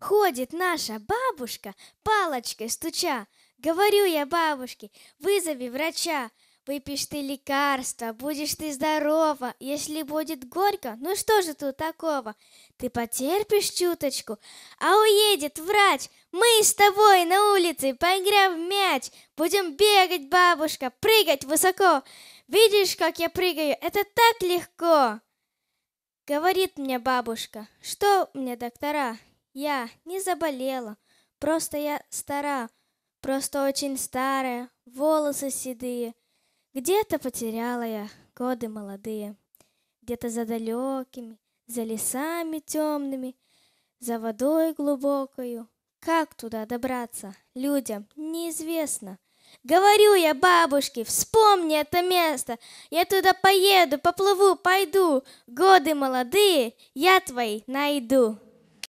Ходит наша бабушка, палочкой стуча. Говорю я бабушке, вызови врача. Выпьешь ты лекарство, будешь ты здорова. Если будет горько, ну что же тут такого? Ты потерпишь чуточку, а уедет врач. Мы с тобой на улице поиграем в мяч. Будем бегать, бабушка, прыгать высоко. Видишь, как я прыгаю? Это так легко. Говорит мне бабушка, что мне доктора, я не заболела. Просто я стара. Просто очень старая. Волосы седые. Где-то потеряла я годы молодые. Где-то за далекими, за лесами темными, за водой глубокою. Как туда добраться? Людям неизвестно. Говорю я бабушке, вспомни это место. Я туда поеду, поплыву, пойду. Годы молодые, я твои найду.